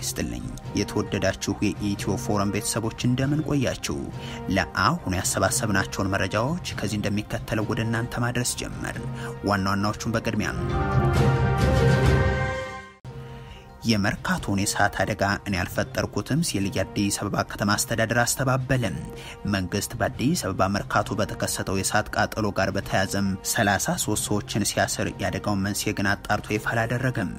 ይስጥልኝ። የተወደዳችሁ የኢትዮ ፎረም ቤተሰቦች እንደምን ቆያችሁ? ለአሁኑ ያሰባሰብናቸውን መረጃዎች ከዚህ እንደሚከተለው ወደ እናንተ ማድረስ ጀመር። ዋና ዋናዎቹን በቅድሚያ ነው። የመርካቶን የእሳት አደጋ እኔ ያልፈጠርኩትም ሲል የአዲስ አበባ ከተማ አስተዳደር አስተባበለም። መንግስት በአዲስ አበባ መርካቶ በተከሰተው የእሳት ቃጠሎ ጋር በተያያዘም 33 ሰዎችን ሲያስር የአደጋውን መንስኤ ግን አጣርቶ ይፋ አላደረገም።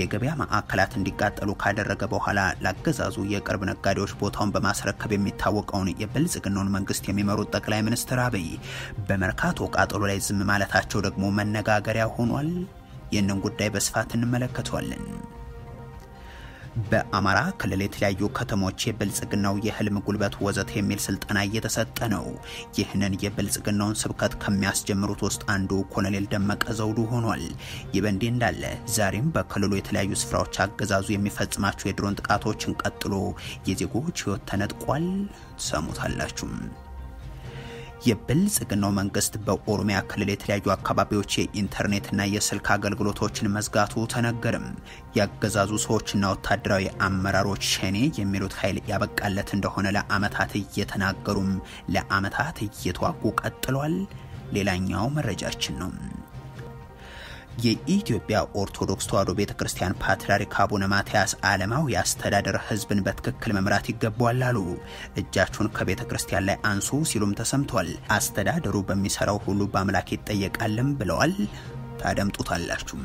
የገበያ ማዕከላት እንዲቃጠሉ ካደረገ በኋላ ለአገዛዙ የቅርብ ነጋዴዎች ቦታውን በማስረከብ የሚታወቀውን የብልጽግናውን መንግስት የሚመሩት ጠቅላይ ሚኒስትር አብይ በመርካቶ ቃጠሎ ላይ ዝም ማለታቸው ደግሞ መነጋገሪያ ሆኗል። ይህንን ጉዳይ በስፋት እንመለከተዋለን። በአማራ ክልል የተለያዩ ከተሞች የብልጽግናው የህልም ጉልበት ወዘት የሚል ስልጠና እየተሰጠ ነው። ይህንን የብልጽግናውን ስብከት ከሚያስጀምሩት ውስጥ አንዱ ኮሎኔል ደመቀ ዘውዱ ሆኗል። ይህ በእንዲህ እንዳለ ዛሬም በክልሉ የተለያዩ ስፍራዎች አገዛዙ የሚፈጽማቸው የድሮን ጥቃቶችን ቀጥሎ የዜጎች ህይወት ተነጥቋል። ሰሙታላችሁም። የብልጽግናው መንግስት በኦሮሚያ ክልል የተለያዩ አካባቢዎች የኢንተርኔትና የስልክ አገልግሎቶችን መዝጋቱ ተነገርም። ያገዛዙ ሰዎችና ወታደራዊ አመራሮች ሸኔ የሚሉት ኃይል ያበቃለት እንደሆነ ለአመታት እየተናገሩም ለአመታት እየተዋጉ ቀጥሏል። ሌላኛው መረጃችን ነው። የኢትዮጵያ ኦርቶዶክስ ተዋሕዶ ቤተ ክርስቲያን ፓትርያርክ አቡነ ማትያስ ዓለማዊ አስተዳደር ህዝብን በትክክል መምራት ይገባዋል አሉ። እጃችሁን ከቤተ ክርስቲያን ላይ አንሱ ሲሉም ተሰምቷል። አስተዳደሩ በሚሰራው ሁሉ በአምላክ ይጠየቃልም ብለዋል። ታደምጡታላችሁ።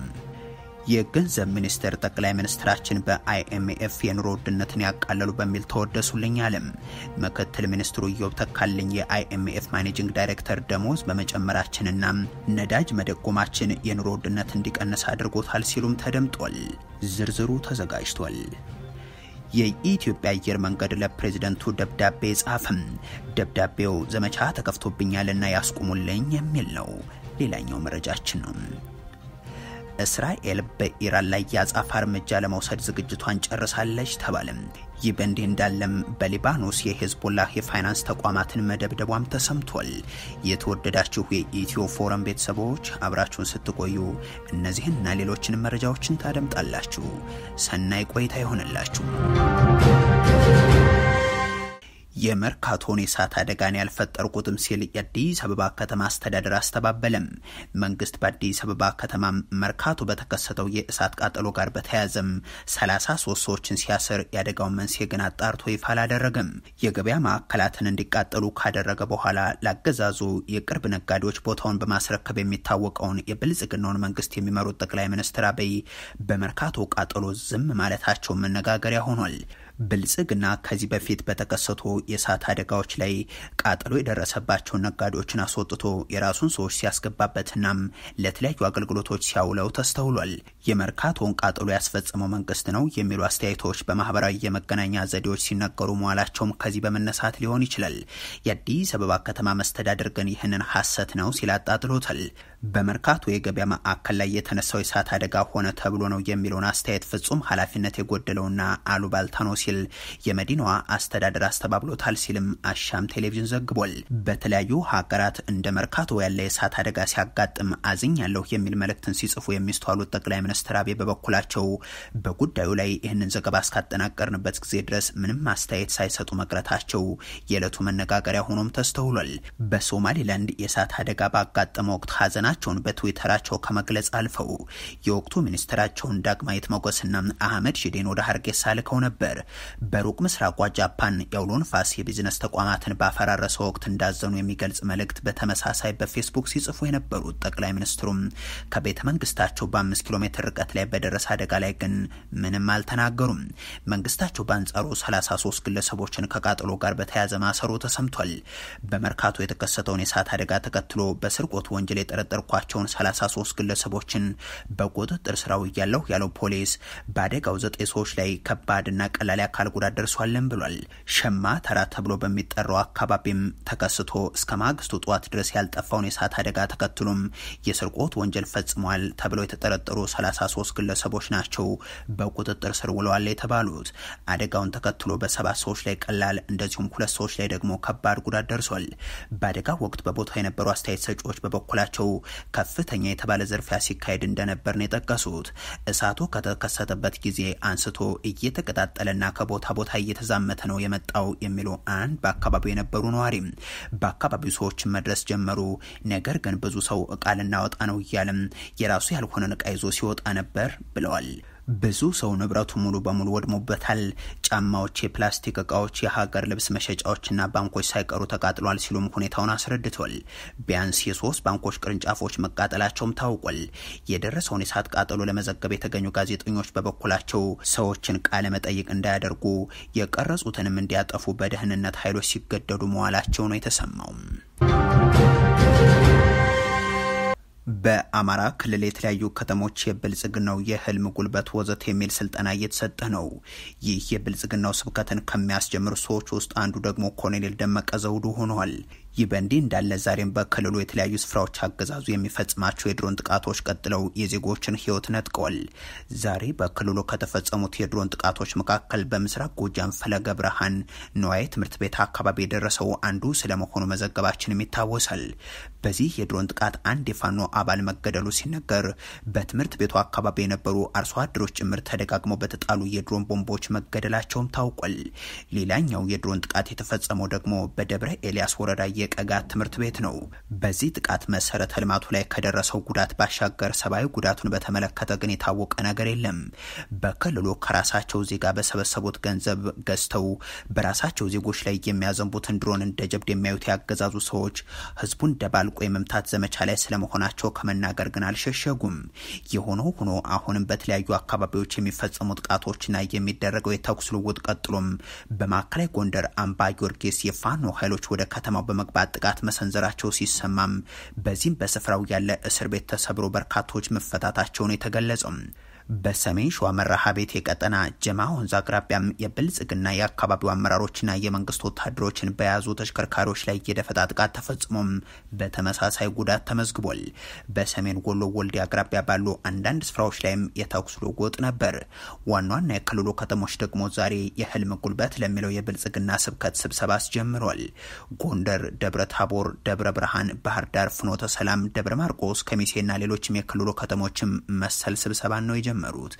የገንዘብ ሚኒስቴር ጠቅላይ ሚኒስትራችን በአይኤምኤፍ የኑሮ ውድነትን ያቃለሉ በሚል ተወደሱልኝ አለም። ምክትል ሚኒስትሩ ኢዮብ ተካልኝ የአይኤምኤፍ ማኔጂንግ ዳይሬክተር ደሞዝ በመጨመራችንና ነዳጅ መደጎማችን የኑሮ ውድነት እንዲቀንስ አድርጎታል ሲሉም ተደምጧል። ዝርዝሩ ተዘጋጅቷል። የኢትዮጵያ አየር መንገድ ለፕሬዝደንቱ ደብዳቤ ጻፈም። ደብዳቤው ዘመቻ ተከፍቶብኛልና ያስቁሙልኝ የሚል ነው። ሌላኛው መረጃችን ነው። እስራኤል በኢራን ላይ የአጸፋ እርምጃ ለመውሰድ ዝግጅቷን ጨርሳለች ተባለም። ይህ በእንዲህ እንዳለም በሊባኖስ የሄዝቦላህ የፋይናንስ ተቋማትን መደብደቧም ተሰምቷል። የተወደዳችሁ የኢትዮ ፎረም ቤተሰቦች አብራችሁን ስትቆዩ እነዚህንና ሌሎችንም መረጃዎችን ታደምጣላችሁ። ሰናይ ቆይታ ይሆንላችሁ። የመርካቶን የእሳት አደጋን ያልፈጠርኩትም ሲል የአዲስ አበባ ከተማ አስተዳደር አስተባበለም። መንግስት በአዲስ አበባ ከተማ መርካቶ በተከሰተው የእሳት ቃጠሎ ጋር በተያያዘም 33 ሰዎችን ሲያስር የአደጋውን መንስኤ ግን አጣርቶ ይፋ አላደረገም። የገበያ ማዕከላትን እንዲቃጠሉ ካደረገ በኋላ ላገዛዙ የቅርብ ነጋዴዎች ቦታውን በማስረከብ የሚታወቀውን የብልጽግናውን መንግስት የሚመሩት ጠቅላይ ሚኒስትር አብይ በመርካቶ ቃጠሎ ዝም ማለታቸው መነጋገሪያ ሆኗል። ብልጽግና ከዚህ በፊት በተከሰቱ የእሳት አደጋዎች ላይ ቃጠሎ የደረሰባቸውን ነጋዴዎችን አስወጥቶ የራሱን ሰዎች ሲያስገባበትናም ለተለያዩ አገልግሎቶች ሲያውለው ተስተውሏል። የመርካቶን ቃጠሎ ያስፈጸመው መንግስት ነው የሚሉ አስተያየቶች በማህበራዊ የመገናኛ ዘዴዎች ሲነገሩ መዋላቸውም ከዚህ በመነሳት ሊሆን ይችላል። የአዲስ አበባ ከተማ መስተዳደር ግን ይህንን ሀሰት ነው ሲል አጣጥሎታል። በመርካቶ የገበያ ማዕከል ላይ የተነሳው የእሳት አደጋ ሆነ ተብሎ ነው የሚለውን አስተያየት ፍጹም ኃላፊነት የጎደለውና አሉባልታ ነው ሲል የመዲናዋ አስተዳደር አስተባብሎታል ሲልም አሻም ቴሌቪዥን ዘግቧል። በተለያዩ ሀገራት እንደ መርካቶ ያለ የእሳት አደጋ ሲያጋጥም አዝኛለሁ የሚል መልእክትን ሲጽፉ የሚስተዋሉት ጠቅላይ ሚኒስትር አብይ በበኩላቸው በጉዳዩ ላይ ይህንን ዘገባ እስካጠናቀርንበት ጊዜ ድረስ ምንም አስተያየት ሳይሰጡ መቅረታቸው የዕለቱ መነጋገሪያ ሆኖም ተስተውሏል። በሶማሌላንድ የእሳት አደጋ ባጋጠመ ወቅት ሀዘን ማዘናቸውን በትዊተራቸው ከመግለጽ አልፈው የወቅቱ ሚኒስትራቸውን ዳግማዊት ሞገስና አህመድ ሺዴን ወደ ሀርጌሳ ልከው ነበር። በሩቅ ምስራቋ ጃፓን የአውሎ ንፋስ የቢዝነስ ተቋማትን ባፈራረሰ ወቅት እንዳዘኑ የሚገልጽ መልእክት በተመሳሳይ በፌስቡክ ሲጽፉ የነበሩት ጠቅላይ ሚኒስትሩም ከቤተ መንግስታቸው በአምስት ኪሎ ሜትር ርቀት ላይ በደረሰ አደጋ ላይ ግን ምንም አልተናገሩም። መንግስታቸው በአንጻሩ 33 ግለሰቦችን ከቃጠሎ ጋር በተያያዘ ማሰሩ ተሰምቷል። በመርካቶ የተከሰተውን የእሳት አደጋ ተከትሎ በስርቆት ወንጀል የጠረጠ ያነጋገርኳቸውን 33 ግለሰቦችን በቁጥጥር ስር ውያለሁ ያለው ፖሊስ በአደጋው ዘጠኝ ሰዎች ላይ ከባድና ቀላል አካል ጉዳት ደርሷለን ብሏል። ሸማ ተራ ተብሎ በሚጠራው አካባቢም ተከስቶ እስከ ማግስቱ ጠዋት ድረስ ያልጠፋውን የእሳት አደጋ ተከትሎም የስርቆት ወንጀል ፈጽሟል ተብለው የተጠረጠሩ 33 ግለሰቦች ናቸው በቁጥጥር ስር ውለዋል የተባሉት። አደጋውን ተከትሎ በሰባት ሰዎች ላይ ቀላል እንደዚሁም ሁለት ሰዎች ላይ ደግሞ ከባድ ጉዳት ደርሷል። በአደጋው ወቅት በቦታው የነበሩ አስተያየት ሰጪዎች በበኩላቸው ከፍተኛ የተባለ ዝርፊያ ሲካሄድ እንደነበር ነው የጠቀሱት። እሳቱ ከተከሰተበት ጊዜ አንስቶ እየተቀጣጠለና ከቦታ ቦታ እየተዛመተ ነው የመጣው የሚሉ አንድ በአካባቢው የነበሩ ነዋሪ በአካባቢው ሰዎች መድረስ ጀመሩ። ነገር ግን ብዙ ሰው እቃ ልናወጣ ነው እያለም የራሱ ያልሆነን እቃ ይዞ ሲወጣ ነበር ብለዋል። ብዙ ሰው ንብረቱ ሙሉ በሙሉ ወድሞበታል። ጫማዎች፣ የፕላስቲክ እቃዎች፣ የሀገር ልብስ መሸጫዎችና ባንኮች ሳይቀሩ ተቃጥሏል ሲሉም ሁኔታውን አስረድቷል። ቢያንስ የሶስት ባንኮች ቅርንጫፎች መቃጠላቸውም ታውቋል። የደረሰውን የእሳት ቃጠሎ ለመዘገብ የተገኙ ጋዜጠኞች በበኩላቸው ሰዎችን ቃለ መጠይቅ እንዳያደርጉ የቀረጹትንም እንዲያጠፉ በደህንነት ኃይሎች ሲገደዱ መዋላቸው ነው የተሰማው። በአማራ ክልል የተለያዩ ከተሞች የብልጽግናው የህልም ጉልበት ወዘት የሚል ስልጠና እየተሰጠ ነው። ይህ የብልጽግናው ስብከትን ከሚያስጀምሩ ሰዎች ውስጥ አንዱ ደግሞ ኮሎኔል ደመቀ ዘውዱ ሆኗል። ይህ በእንዲህ እንዳለ ዛሬም በክልሉ የተለያዩ ስፍራዎች አገዛዙ የሚፈጽማቸው የድሮን ጥቃቶች ቀጥለው የዜጎችን ህይወት ነጥቀዋል። ዛሬ በክልሉ ከተፈጸሙት የድሮን ጥቃቶች መካከል በምስራቅ ጎጃም ፈለገ ብርሃን ነዋይ ትምህርት ቤት አካባቢ የደረሰው አንዱ ስለመሆኑ መዘገባችንም ይታወሳል። በዚህ የድሮን ጥቃት አንድ የፋኖ አባል መገደሉ ሲነገር በትምህርት ቤቱ አካባቢ የነበሩ አርሶ አደሮች ጭምር ተደጋግመው በተጣሉ የድሮን ቦምቦች መገደላቸውም ታውቋል። ሌላኛው የድሮን ጥቃት የተፈጸመው ደግሞ በደብረ ኤልያስ ወረዳ የቀጋት ትምህርት ቤት ነው። በዚህ ጥቃት መሰረተ ልማቱ ላይ ከደረሰው ጉዳት ባሻገር ሰብአዊ ጉዳቱን በተመለከተ ግን የታወቀ ነገር የለም። በክልሉ ከራሳቸው ዜጋ በሰበሰቡት ገንዘብ ገዝተው በራሳቸው ዜጎች ላይ የሚያዘንቡትን ድሮን እንደ ጀብድ የሚያዩት ያገዛዙ ሰዎች ህዝቡን ደባልቆ የመምታት ዘመቻ ላይ ስለመሆናቸው ከመናገር ግን አልሸሸጉም። የሆነ ሆኖ አሁንም በተለያዩ አካባቢዎች የሚፈጸሙ ጥቃቶችና የሚደረገው የተኩስ ልውውጥ ቀጥሎም በማዕከላዊ ጎንደር አምባ ጊዮርጊስ የፋኖ ኃይሎች ወደ ከተማው በመግባት ከባድ ጥቃት መሰንዘራቸው ሲሰማም በዚህም በስፍራው ያለ እስር ቤት ተሰብሮ በርካቶች መፈታታቸውን የተገለጸው በሰሜን ሸዋ መራሃ ቤት የቀጠና ጀማ ወንዝ አቅራቢያም የብልጽግና የአካባቢው አመራሮችና የመንግስት ወታደሮችን በያዙ ተሽከርካሪዎች ላይ የደፈጣ ጥቃት ተፈጽሞም በተመሳሳይ ጉዳት ተመዝግቧል። በሰሜን ወሎ ወልዲ አቅራቢያ ባሉ አንዳንድ ስፍራዎች ላይም የተኩስ ልውውጥ ነበር። ዋና ዋና የክልሉ ከተሞች ደግሞ ዛሬ የህልም ጉልበት ለሚለው የብልጽግና ስብከት ስብሰባ አስጀምሯል። ጎንደር፣ ደብረ ታቦር፣ ደብረ ብርሃን፣ ባህር ዳር፣ ፍኖተ ሰላም፣ ደብረ ማርቆስ፣ ከሚሴና ሌሎችም የክልሉ ከተሞችም መሰል ስብሰባ ነው የጀመ የጀመሩት።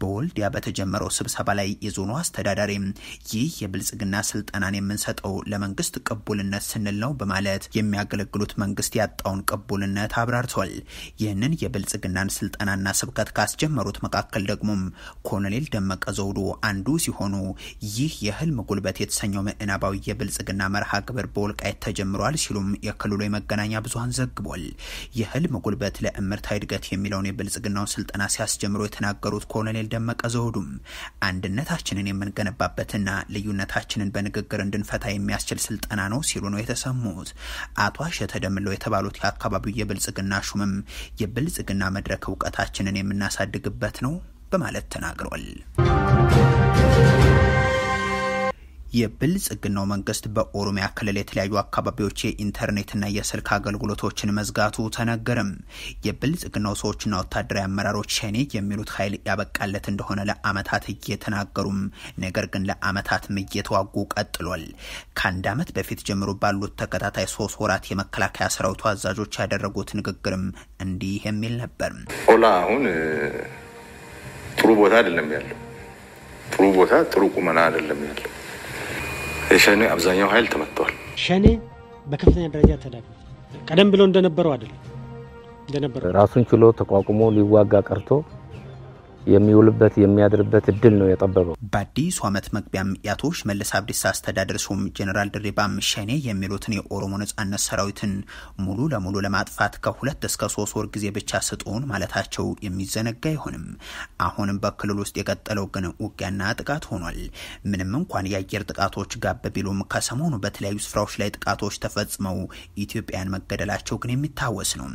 በወልዲያ በተጀመረው ስብሰባ ላይ የዞኑ አስተዳዳሪ ይህ የብልጽግና ስልጠናን የምንሰጠው ለመንግስት ቅቡልነት ስንል ነው በማለት የሚያገለግሉት መንግስት ያጣውን ቅቡልነት አብራርቷል። ይህንን የብልጽግናን ስልጠናና ስብከት ካስጀመሩት መካከል ደግሞም ኮሎኔል ደመቀ ዘውዱ አንዱ ሲሆኑ ይህ የህልም ጉልበት የተሰኘው ምዕናባዊ የብልጽግና መርሃ ግብር በወልቃይት ተጀምሯል ሲሉም የክልሉ የመገናኛ ብዙሀን ዘግቧል። የህልም ጉልበት ለእምርታ እድገት የሚለውን የብልጽግናውን ስልጠና ሲያስጀምሩ የተናገሩት ኮሎኔል ደመቀ ዘውዱም አንድነታችንን የምንገነባበትና ልዩነታችንን በንግግር እንድንፈታ የሚያስችል ስልጠና ነው ሲሉ ነው የተሰሙት። አቶ አሸተ ደምለው የተባሉት የአካባቢው የብልጽግና ሹምም የብልጽግና መድረክ እውቀታችንን የምናሳድግበት ነው በማለት ተናግሯል። የብልጽግናው መንግስት በኦሮሚያ ክልል የተለያዩ አካባቢዎች የኢንተርኔትና የስልክ አገልግሎቶችን መዝጋቱ ተነገርም። የብልጽግናው ሰዎችና ወታደራዊ አመራሮች ሸኔ የሚሉት ኃይል ያበቃለት እንደሆነ ለአመታት እየተናገሩም፣ ነገር ግን ለአመታትም እየተዋጉ ቀጥሏል። ከአንድ አመት በፊት ጀምሮ ባሉት ተከታታይ ሶስት ወራት የመከላከያ ሰራዊቱ አዛዦች ያደረጉት ንግግርም እንዲህ የሚል ነበር። ኦላ አሁን ጥሩ ቦታ አይደለም ያለው፣ ጥሩ ቦታ ጥሩ ቁመና አይደለም ያለው የሸኔ አብዛኛው ኃይል ተመቷል። ሸኔ በከፍተኛ ደረጃ ተዳክሟል። ቀደም ብሎ እንደነበረው አይደለም። እንደነበረው ራሱን ችሎ ተቋቁሞ ሊዋጋ ቀርቶ የሚውልበት የሚያድርበት እድል ነው የጠበበው። በአዲሱ ዓመት መግቢያም የአቶ ሽመልስ አብዲሳ አስተዳደር ሹም ጀኔራል ድሪባ ምሻኔ የሚሉትን የኦሮሞ ነጻነት ሰራዊትን ሙሉ ለሙሉ ለማጥፋት ከሁለት እስከ ሶስት ወር ጊዜ ብቻ ስጡን ማለታቸው የሚዘነጋ አይሆንም። አሁንም በክልል ውስጥ የቀጠለው ግን ውጊያና ጥቃት ሆኗል። ምንም እንኳን የአየር ጥቃቶች ጋብ ቢሉም ከሰሞኑ በተለያዩ ስፍራዎች ላይ ጥቃቶች ተፈጽመው ኢትዮጵያን መገደላቸው ግን የሚታወስ ነው።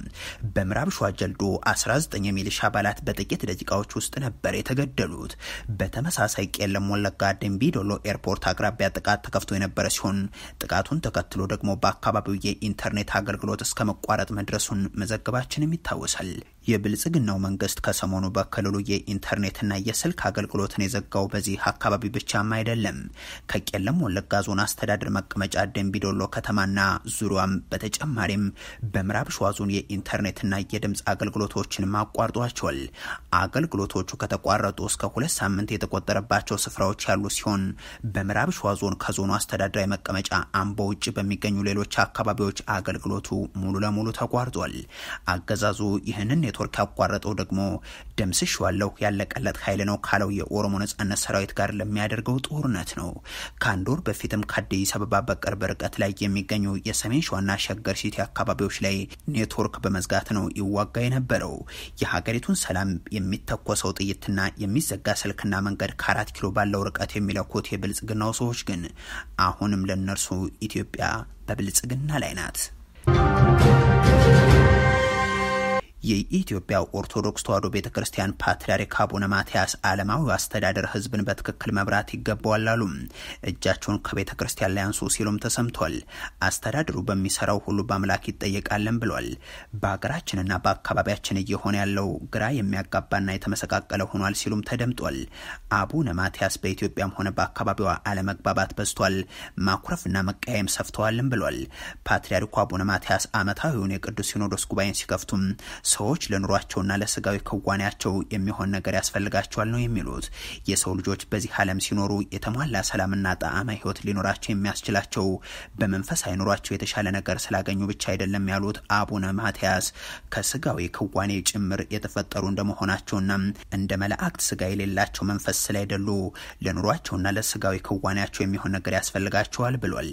በምዕራብ ሸዋ ጀልዶ 19 የሚሊሻ አባላት በጥቂት ደቂቃዎች ውስጥ ነበር የተገደሉት። በተመሳሳይ ቄለም ወለጋ ደንቢዶሎ ኤርፖርት አቅራቢያ ጥቃት ተከፍቶ የነበረ ሲሆን ጥቃቱን ተከትሎ ደግሞ በአካባቢው የኢንተርኔት አገልግሎት እስከ መቋረጥ መድረሱን መዘገባችንም ይታወሳል። የብልጽግናው መንግስት ከሰሞኑ በክልሉ የኢንተርኔትና የስልክ አገልግሎትን የዘጋው በዚህ አካባቢ ብቻም አይደለም። ከቄለም ወለጋ ዞን አስተዳደር መቀመጫ ደንቢዶሎ ከተማና ዙሪያም በተጨማሪም በምዕራብ ሸዋ ዞን የኢንተርኔትና የድምፅ አገልግሎቶችን አቋርጧቸዋል። አገልግሎቶ አውቶቡሶቹ ከተቋረጡ እስከ ሁለት ሳምንት የተቆጠረባቸው ስፍራዎች ያሉ ሲሆን በምዕራብ ሸዋ ዞን ከዞኑ አስተዳደራዊ መቀመጫ አምቦ ውጭ በሚገኙ ሌሎች አካባቢዎች አገልግሎቱ ሙሉ ለሙሉ ተቋርጧል። አገዛዙ ይህንን ኔትወርክ ያቋረጠው ደግሞ ሸዋለው ያለቀለት ኃይል ነው ካለው የኦሮሞ ነጻነት ሰራዊት ጋር ለሚያደርገው ጦርነት ነው። ከአንድ ወር በፊትም ከአዲስ አበባ በቅርብ ርቀት ላይ የሚገኙ የሰሜን ሸዋና ሸገር ሲቲ አካባቢዎች ላይ ኔትወርክ በመዝጋት ነው ይዋጋ የነበረው። የሀገሪቱን ሰላም የሚተኮሰው ጥይትና የሚዘጋ ስልክና መንገድ ከአራት ኪሎ ባለው ርቀት የሚለኩት የብልጽግናው ሰዎች ግን አሁንም ለነርሱ ኢትዮጵያ በብልጽግና ላይ ናት። የኢትዮጵያ ኦርቶዶክስ ተዋሕዶ ቤተ ክርስቲያን ፓትርያርክ አቡነ ማትያስ ዓለማዊ አስተዳደር ህዝብን በትክክል መምራት ይገባዋል አሉ። እጃቸውን ከቤተ ክርስቲያን ላይ አንሱ ሲሉም ተሰምቷል። አስተዳደሩ በሚሰራው ሁሉ በአምላክ ይጠየቃለን ብሏል። በሀገራችንና በአካባቢያችን እየሆነ ያለው ግራ የሚያጋባና የተመሰቃቀለ ሆኗል ሲሉም ተደምጧል። አቡነ ማትያስ በኢትዮጵያም ሆነ በአካባቢዋ አለመግባባት በዝቷል፣ ማኩረፍና መቀያየም ሰፍተዋልም ብሏል። ፓትርያርኩ አቡነ ማትያስ ዓመታዊውን የቅዱስ ሲኖዶስ ጉባኤን ሲከፍቱም ሰዎች ለኑሯቸውና ለስጋዊ ክዋኔያቸው የሚሆን ነገር ያስፈልጋቸዋል ነው የሚሉት። የሰው ልጆች በዚህ ዓለም ሲኖሩ የተሟላ ሰላምና ጣዕመ ህይወት ሊኖራቸው የሚያስችላቸው በመንፈሳዊ ኑሯቸው የተሻለ ነገር ስላገኙ ብቻ አይደለም ያሉት አቡነ ማትያስ ከስጋዊ ክዋኔ ጭምር የተፈጠሩ እንደመሆናቸውና እንደ መላእክት ስጋ የሌላቸው መንፈስ ስላይደሉ ለኑሯቸውና ለስጋዊ ክዋኔያቸው የሚሆን ነገር ያስፈልጋቸዋል ብሏል።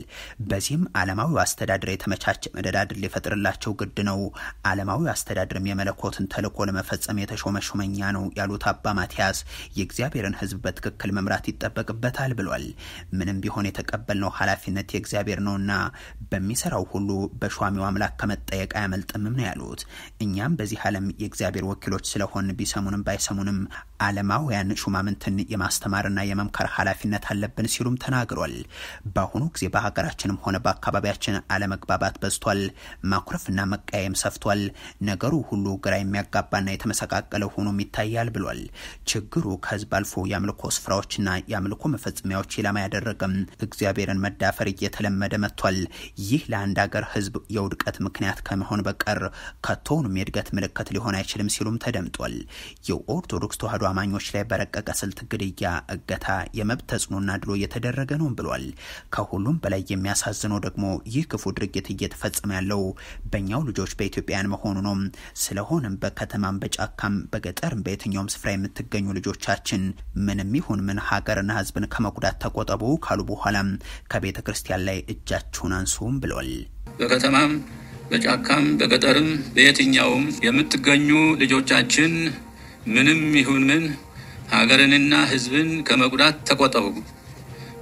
በዚህም ዓለማዊ አስተዳደር የተመቻቸ መደዳድር ሊፈጥርላቸው ግድ ነው። ዓለማዊ አስተዳደር እግዚአብሔርም የመለኮትን ተልእኮ ለመፈጸም የተሾመ ሹመኛ ነው ያሉት አባ ማቲያስ የእግዚአብሔርን ሕዝብ በትክክል መምራት ይጠበቅበታል ብሏል። ምንም ቢሆን የተቀበልነው ኃላፊነት የእግዚአብሔር ነውና በሚሰራው ሁሉ በሿሚው አምላክ ከመጠየቅ አያመልጥምም ነው ያሉት። እኛም በዚህ ዓለም የእግዚአብሔር ወኪሎች ስለሆን ቢሰሙንም ባይሰሙንም አለማውያን ሹማምንትን የማስተማርና የመምከር ኃላፊነት አለብን ሲሉም ተናግሯል። በአሁኑ ጊዜ በሀገራችንም ሆነ በአካባቢያችን አለመግባባት በዝቷል። ማኩረፍና መቃየም ሰፍቷል። ነገሩ ሁሉ ግራ የሚያጋባና የተመሰቃቀለ ሆኖም ይታያል ብሏል። ችግሩ ከህዝብ አልፎ የአምልኮ ስፍራዎችና የአምልኮ መፈጸሚያዎች ኢላማ ያደረገም እግዚአብሔርን መዳፈር እየተለመደ መጥቷል። ይህ ለአንድ ሀገር ህዝብ የውድቀት ምክንያት ከመሆን በቀር ከቶውንም የእድገት ምልክት ሊሆን አይችልም ሲሉም ተደምጧል። የኦርቶዶክስ ተዋህዶ አማኞች ላይ በረቀቀ ስልት ግድያ፣ እገታ፣ የመብት ተጽዕኖና ድሎ እየተደረገ ነው ብሏል። ከሁሉም በላይ የሚያሳዝነው ደግሞ ይህ ክፉ ድርጊት እየተፈጸመ ያለው በእኛው ልጆች በኢትዮጵያን መሆኑ ነው። ስለሆነም በከተማም በጫካም በገጠርም በየትኛውም ስፍራ የምትገኙ ልጆቻችን ምንም ይሁን ምን ሀገርና ሕዝብን ከመጉዳት ተቆጠቡ ካሉ በኋላም ከቤተ ክርስቲያን ላይ እጃችሁን አንሱም ብለዋል። በከተማም በጫካም በገጠርም በየትኛውም የምትገኙ ልጆቻችን ምንም ይሁን ምን ሀገርንና ሕዝብን ከመጉዳት ተቆጠቡ።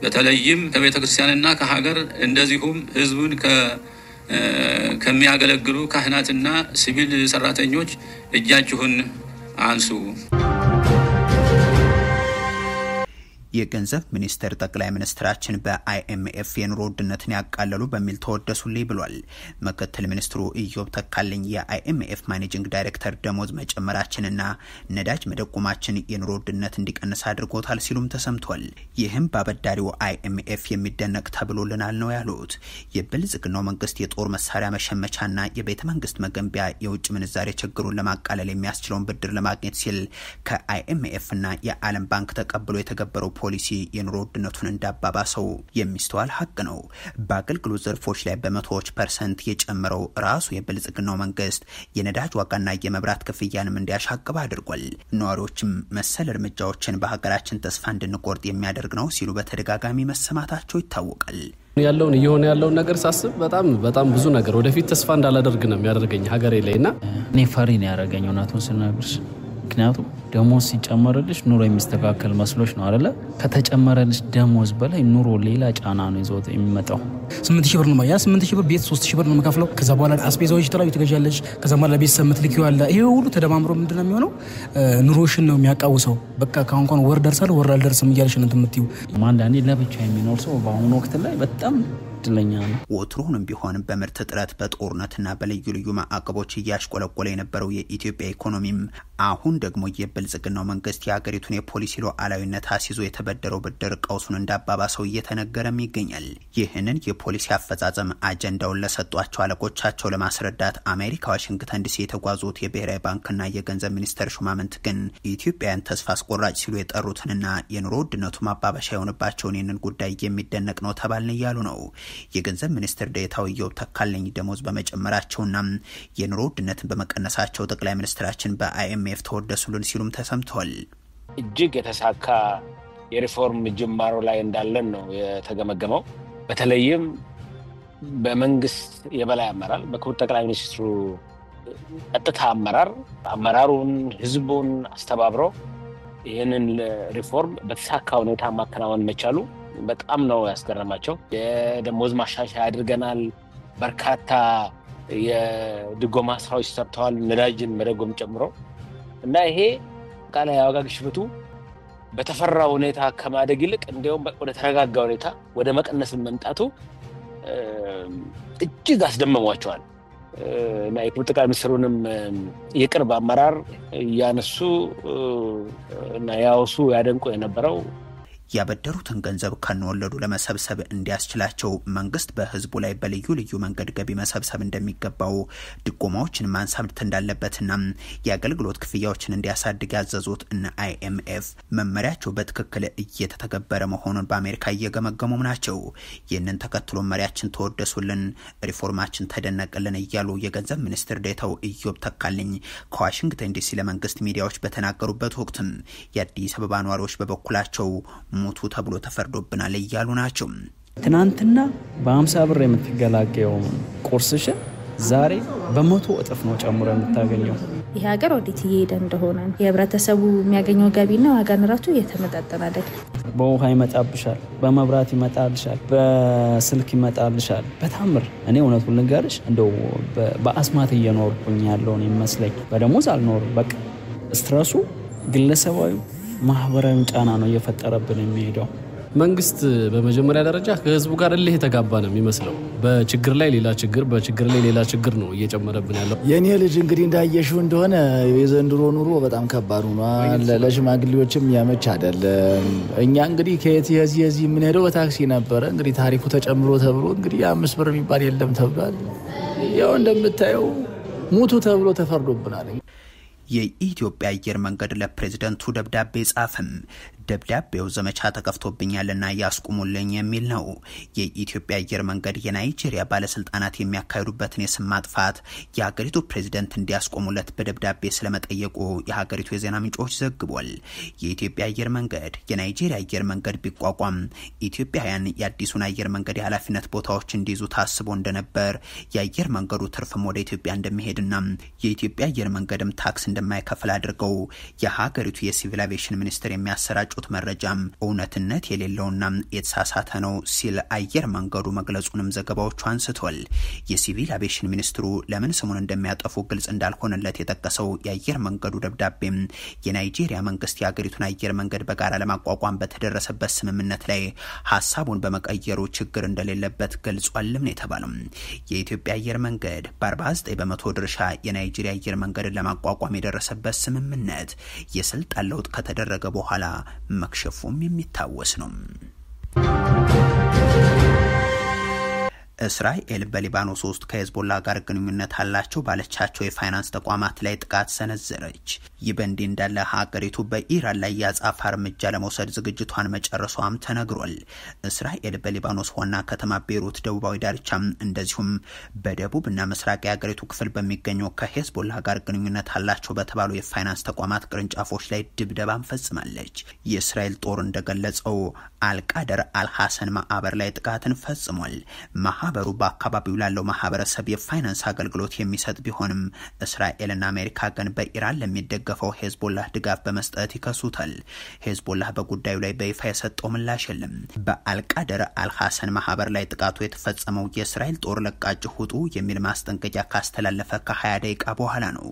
በተለይም ከቤተ ክርስቲያንና ከሀገር እንደዚሁም ሕዝቡን ከሚያገለግሉ ካህናትና ሲቪል ሰራተኞች እጃችሁን አንሱ። የገንዘብ ሚኒስቴር ጠቅላይ ሚኒስትራችን በአይኤምኤፍ የኑሮ ውድነትን ያቃለሉ በሚል ተወደሱልኝ ብሏል። ምክትል ሚኒስትሩ ኢዮብ ተካልኝ የአይኤምኤፍ ማኔጂንግ ዳይሬክተር ደሞዝ መጨመራችንና ነዳጅ መደቁማችን የኑሮ ውድነት እንዲቀንስ አድርጎታል ሲሉም ተሰምቷል። ይህም በአበዳሪው አይኤምኤፍ የሚደነቅ ተብሎልናል ነው ያሉት። የብልጽግናው መንግስት የጦር መሳሪያ መሸመቻና የቤተ መንግስት መገንቢያ የውጭ ምንዛሬ ችግሩን ለማቃለል የሚያስችለውን ብድር ለማግኘት ሲል ከአይኤምኤፍና የዓለም ባንክ ተቀብሎ የተገበረው ፖሊሲ የኑሮ ውድነቱን እንዳባባሰው የሚስተዋል ሀቅ ነው። በአገልግሎት ዘርፎች ላይ በመቶዎች ፐርሰንት የጨመረው ራሱ የብልጽግናው መንግስት የነዳጅ ዋጋና የመብራት ክፍያንም እንዲያሻቅብ አድርጓል። ነዋሪዎችም መሰል እርምጃዎችን በሀገራችን ተስፋ እንድንቆርጥ የሚያደርግ ነው ሲሉ በተደጋጋሚ መሰማታቸው ይታወቃል። ያለውን እየሆነ ያለውን ነገር ሳስብ በጣም በጣም ብዙ ነገር ወደፊት ተስፋ እንዳላደርግ ነው የሚያደርገኝ ሀገሬ ላይ እና እኔ ፈሪ ነው ያደረገኝ እውነቱን ስናገር ምክንያቱም ደሞዝ ሲጨመርልሽ ኑሮ የሚስተካከል መስሎች ነው አደለ? ከተጨመረልሽ ደሞዝ በላይ ኑሮ ሌላ ጫና ነው ይዞት የሚመጣው። ስምንት ሺህ ብር ነው ያ ስምንት ሺህ ብር ቤት ሶስት ሺህ ብር ነው የምከፍለው። ከዛ በኋላ አስቤዛዎች የተለያዩ ትገዣለሽ። ከዛ በኋላ ቤተሰብ የምትልኪው ይሄ ሁሉ ተደማምሮ ምንድን ነው የሚሆነው? ኑሮሽን ነው የሚያቃውሰው። በቃ ከአሁን እንኳን ወር ደርሳል ወር አልደርስም እያለሽ ነው የምትይው። አንዳንዴ ለብቻ የሚኖር ሰው በአሁኑ ወቅት ላይ በጣም እድለኛ ነው። ወትሮንም ቢሆን በምርት እጥረት በጦርነትና በልዩ ልዩ ማዕቀቦች እያሽቆለቆለ የነበረው የኢትዮጵያ ኢኮኖሚም አሁን ደግሞ የብልጽግናው መንግስት የሀገሪቱን የፖሊሲ ሉዓላዊነት አስይዞ የተበደረው ብድር ቀውሱን እንዳባባሰው እየተነገረም ይገኛል። ይህንን የፖሊሲ አፈጻጸም አጀንዳውን ለሰጧቸው አለቆቻቸው ለማስረዳት አሜሪካ ዋሽንግተን ዲሲ የተጓዙት የብሔራዊ ባንክና የገንዘብ ሚኒስቴር ሹማምንት ግን ኢትዮጵያን ተስፋ አስቆራጭ ሲሉ የጠሩትንና የኑሮ ውድነቱ ማባበሻ የሆንባቸውን ይህንን ጉዳይ የሚደነቅ ነው ተባልን እያሉ ነው። የገንዘብ ሚኒስትር ዴታው ኢዮብ ተካልኝ ደሞዝ በመጨመራቸውና የኑሮ ውድነትን በመቀነሳቸው ጠቅላይ ሚኒስትራችን በአይኤምኤፍ ተወደሱልን ሲሉም ተሰምተዋል። እጅግ የተሳካ የሪፎርም ጅማሮ ላይ እንዳለን ነው የተገመገመው። በተለይም በመንግስት የበላይ አመራር በክቡር ጠቅላይ ሚኒስትሩ ቀጥታ አመራር አመራሩን፣ ህዝቡን አስተባብሮ ይህንን ሪፎርም በተሳካ ሁኔታ ማከናወን መቻሉ በጣም ነው ያስገረማቸው። የደሞዝ ማሻሻያ አድርገናል። በርካታ የድጎማ ስራዎች ሰርተዋል፣ ነዳጅን መደጎም ጨምሮ እና ይሄ ቃላ የዋጋ ግሽበቱ በተፈራ ሁኔታ ከማደግ ይልቅ እንዲሁም ወደ ተረጋጋ ሁኔታ ወደ መቀነስን መምጣቱ እጅግ አስደምሟቸዋል እና የፖለቲካ ሚኒስትሩንም የቅርብ አመራር እያነሱ እና ያወሱ ያደንቁ የነበረው ያበደሩትን ገንዘብ ከነወለዱ ለመሰብሰብ እንዲያስችላቸው መንግስት በህዝቡ ላይ በልዩ ልዩ መንገድ ገቢ መሰብሰብ እንደሚገባው ድጎማዎችን ማንሳት እንዳለበትና የአገልግሎት ክፍያዎችን እንዲያሳድግ ያዘዙት እነ አይኤምኤፍ መመሪያቸው በትክክል እየተተገበረ መሆኑን በአሜሪካ እየገመገሙም ናቸው። ይህንን ተከትሎ መሪያችን ተወደሱልን፣ ሪፎርማችን ተደነቅልን እያሉ የገንዘብ ሚኒስትር ዴታው ኢዮብ ተካልኝ ከዋሽንግተን ዲሲ ለመንግስት ሚዲያዎች በተናገሩበት ወቅትም የአዲስ አበባ ነዋሪዎች በበኩላቸው ሞቱ ተብሎ ተፈርዶብናል እያሉ ናቸው። ትናንትና በአምሳ ብር የምትገላገየው ቁርስሽን ዛሬ በመቶ እጥፍ ነው ጨምሮ የምታገኘው። ይህ ሀገር ወዴት እየሄደ እንደሆነ የህብረተሰቡ የሚያገኘው ገቢና ዋጋ ንረቱ እየተመጣጠን አይደለም። በውሃ ይመጣብሻል፣ በመብራት ይመጣልሻል፣ በስልክ ይመጣልሻል። በታምር እኔ እውነቱን ልንገርሽ እንደው በአስማት እየኖርኩኝ ያለውን ይመስለኝ በደሞዝ አልኖርም። በቃ ስትረሱ ግለሰባዊ ማህበራዊም ጫና ነው እየፈጠረብን የሚሄደው። መንግስት በመጀመሪያ ደረጃ ከህዝቡ ጋር እልህ የተጋባ ነው የሚመስለው። በችግር ላይ ሌላ ችግር፣ በችግር ላይ ሌላ ችግር ነው እየጨመረብን ያለው። የእኔ ልጅ እንግዲህ እንዳየሽው እንደሆነ የዘንድሮ ኑሮ በጣም ከባድ ሆኗል። ለሽማግሌዎችም ያመች አይደለም። እኛ እንግዲህ ከየት የዚህ የዚህ የምንሄደው በታክሲ ነበረ። እንግዲህ ታሪፉ ተጨምሮ ተብሎ እንግዲህ አምስት ብር የሚባል የለም ተብሏል። ያው እንደምታየው ሙቱ ተብሎ ተፈርዶብናል። የኢትዮጵያ አየር መንገድ ለፕሬዝደንቱ ደብዳቤ ጻፍም። ደብዳቤው ዘመቻ ተከፍቶብኛልና ያስቁሙልኝ የሚል ነው። የኢትዮጵያ አየር መንገድ የናይጄሪያ ባለስልጣናት የሚያካሂዱበትን የስም ማጥፋት የሀገሪቱ ፕሬዚደንት እንዲያስቆሙለት በደብዳቤ ስለመጠየቁ የሀገሪቱ የዜና ምንጮች ዘግቧል። የኢትዮጵያ አየር መንገድ የናይጄሪያ አየር መንገድ ቢቋቋም ኢትዮጵያውያን የአዲሱን አየር መንገድ የኃላፊነት ቦታዎች እንዲይዙ ታስቦ እንደነበር፣ የአየር መንገዱ ትርፍም ወደ ኢትዮጵያ እንደሚሄድና የኢትዮጵያ አየር መንገድም ታክስ እንደማይከፍል አድርገው የሀገሪቱ የሲቪል አቪዬሽን ሚኒስቴር የሚያሰራጩ የሰጡት መረጃም እውነትነት የሌለውና የተሳሳተ ነው ሲል አየር መንገዱ መግለጹንም ዘገባዎቹ አንስቷል። የሲቪል አቪዬሽን ሚኒስትሩ ለምን ስሙን እንደሚያጠፉ ግልጽ እንዳልሆነለት የጠቀሰው የአየር መንገዱ ደብዳቤም የናይጄሪያ መንግስት የአገሪቱን አየር መንገድ በጋራ ለማቋቋም በተደረሰበት ስምምነት ላይ ሀሳቡን በመቀየሩ ችግር እንደሌለበት ገልጿልም ነው የተባለው። የኢትዮጵያ አየር መንገድ በ49 በመቶ ድርሻ የናይጄሪያ አየር መንገድን ለማቋቋም የደረሰበት ስምምነት የስልጣን ለውጥ ከተደረገ በኋላ መክሸፉም የሚታወስ ነው። እስራኤል በሊባኖስ ውስጥ ከሄዝቦላ ጋር ግንኙነት አላቸው ባለቻቸው የፋይናንስ ተቋማት ላይ ጥቃት ሰነዘረች። ይህ በእንዲህ እንዳለ ሀገሪቱ በኢራን ላይ የአጻፋ እርምጃ ለመውሰድ ዝግጅቷን መጨረሷም ተነግሯል። እስራኤል በሊባኖስ ዋና ከተማ ቤይሩት ደቡባዊ ዳርቻም፣ እንደዚሁም በደቡብና ምስራቅ የሀገሪቱ ክፍል በሚገኙ ከሄዝቦላ ጋር ግንኙነት አላቸው በተባሉ የፋይናንስ ተቋማት ቅርንጫፎች ላይ ድብደባም ፈጽማለች። የእስራኤል ጦር እንደገለጸው አልቃደር አልሐሰን ማዕበር ላይ ጥቃትን ፈጽሟል። ማህበሩ በአካባቢው ላለው ማህበረሰብ የፋይናንስ አገልግሎት የሚሰጥ ቢሆንም እስራኤልና አሜሪካ ግን በኢራን ለሚደገፈው ሄዝቦላህ ድጋፍ በመስጠት ይከሱታል። ሄዝቦላህ በጉዳዩ ላይ በይፋ የሰጠው ምላሽ የለም። በአልቃደር አልሐሰን ማህበር ላይ ጥቃቱ የተፈጸመው የእስራኤል ጦር ለቃችሁ ውጡ የሚል ማስጠንቀቂያ ካስተላለፈ ከ20 ደቂቃ በኋላ ነው።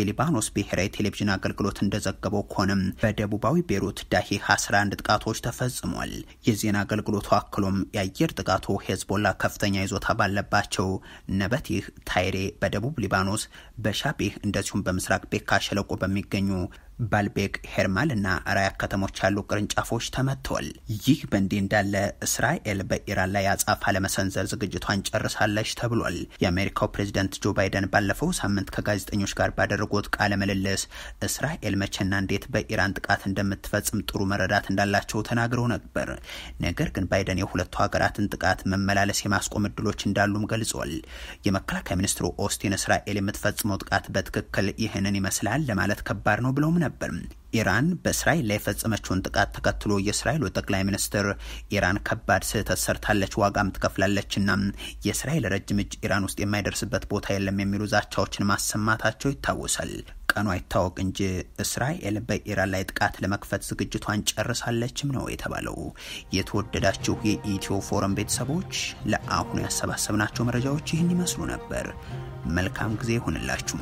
የሊባኖስ ብሔራዊ ቴሌቪዥን አገልግሎት እንደዘገበው ከሆነም በደቡባዊ ቤሩት ዳሂህ 11 ጥቃቶች ተፈጽሟል። የዜና አገልግሎቱ አክሎም የአየር ጥቃቱ ሄዝቦላ ከፍተኛ ይዞታ ባለባቸው ነበቲህ፣ ታይሬ በደቡብ ሊባኖስ፣ በሻቢህ እንደዚሁም በምስራቅ ቤካ ሸለቆ በሚገኙ ባልቤክ፣ ሄርማል እና ራያ ከተሞች ያሉ ቅርንጫፎች ተመተዋል። ይህ በእንዲህ እንዳለ እስራኤል በኢራን ላይ አጻፋ ለመሰንዘር ዝግጅቷን ጨርሳለች ተብሏል። የአሜሪካው ፕሬዚደንት ጆ ባይደን ባለፈው ሳምንት ከጋዜጠኞች ጋር ባደረጉት ቃለ ምልልስ እስራኤል መቼና እንዴት በኢራን ጥቃት እንደምትፈጽም ጥሩ መረዳት እንዳላቸው ተናግረው ነበር። ነገር ግን ባይደን የሁለቱ ሀገራትን ጥቃት መመላለስ የማስቆም እድሎች እንዳሉም ገልጿል። የመከላከያ ሚኒስትሩ ኦስቲን እስራኤል የምትፈጽመው ጥቃት በትክክል ይህንን ይመስላል ለማለት ከባድ ነው ብለውም ነበር ነበር። ኢራን በእስራኤል ላይ የፈጸመችውን ጥቃት ተከትሎ የእስራኤሉ ጠቅላይ ሚኒስትር ኢራን ከባድ ስህተት ሰርታለች፣ ዋጋም ትከፍላለችና የእስራኤል ረጅም እጅ ኢራን ውስጥ የማይደርስበት ቦታ የለም የሚሉ ዛቻዎችን ማሰማታቸው ይታወሳል። ቀኑ አይታወቅ እንጂ እስራኤል በኢራን ላይ ጥቃት ለመክፈት ዝግጅቷን ጨርሳለችም ነው የተባለው። የተወደዳችሁ የኢትዮ ፎረም ቤተሰቦች ለአሁኑ ያሰባሰብናቸው መረጃዎች ይህን ይመስሉ ነበር። መልካም ጊዜ ይሆንላችሁ።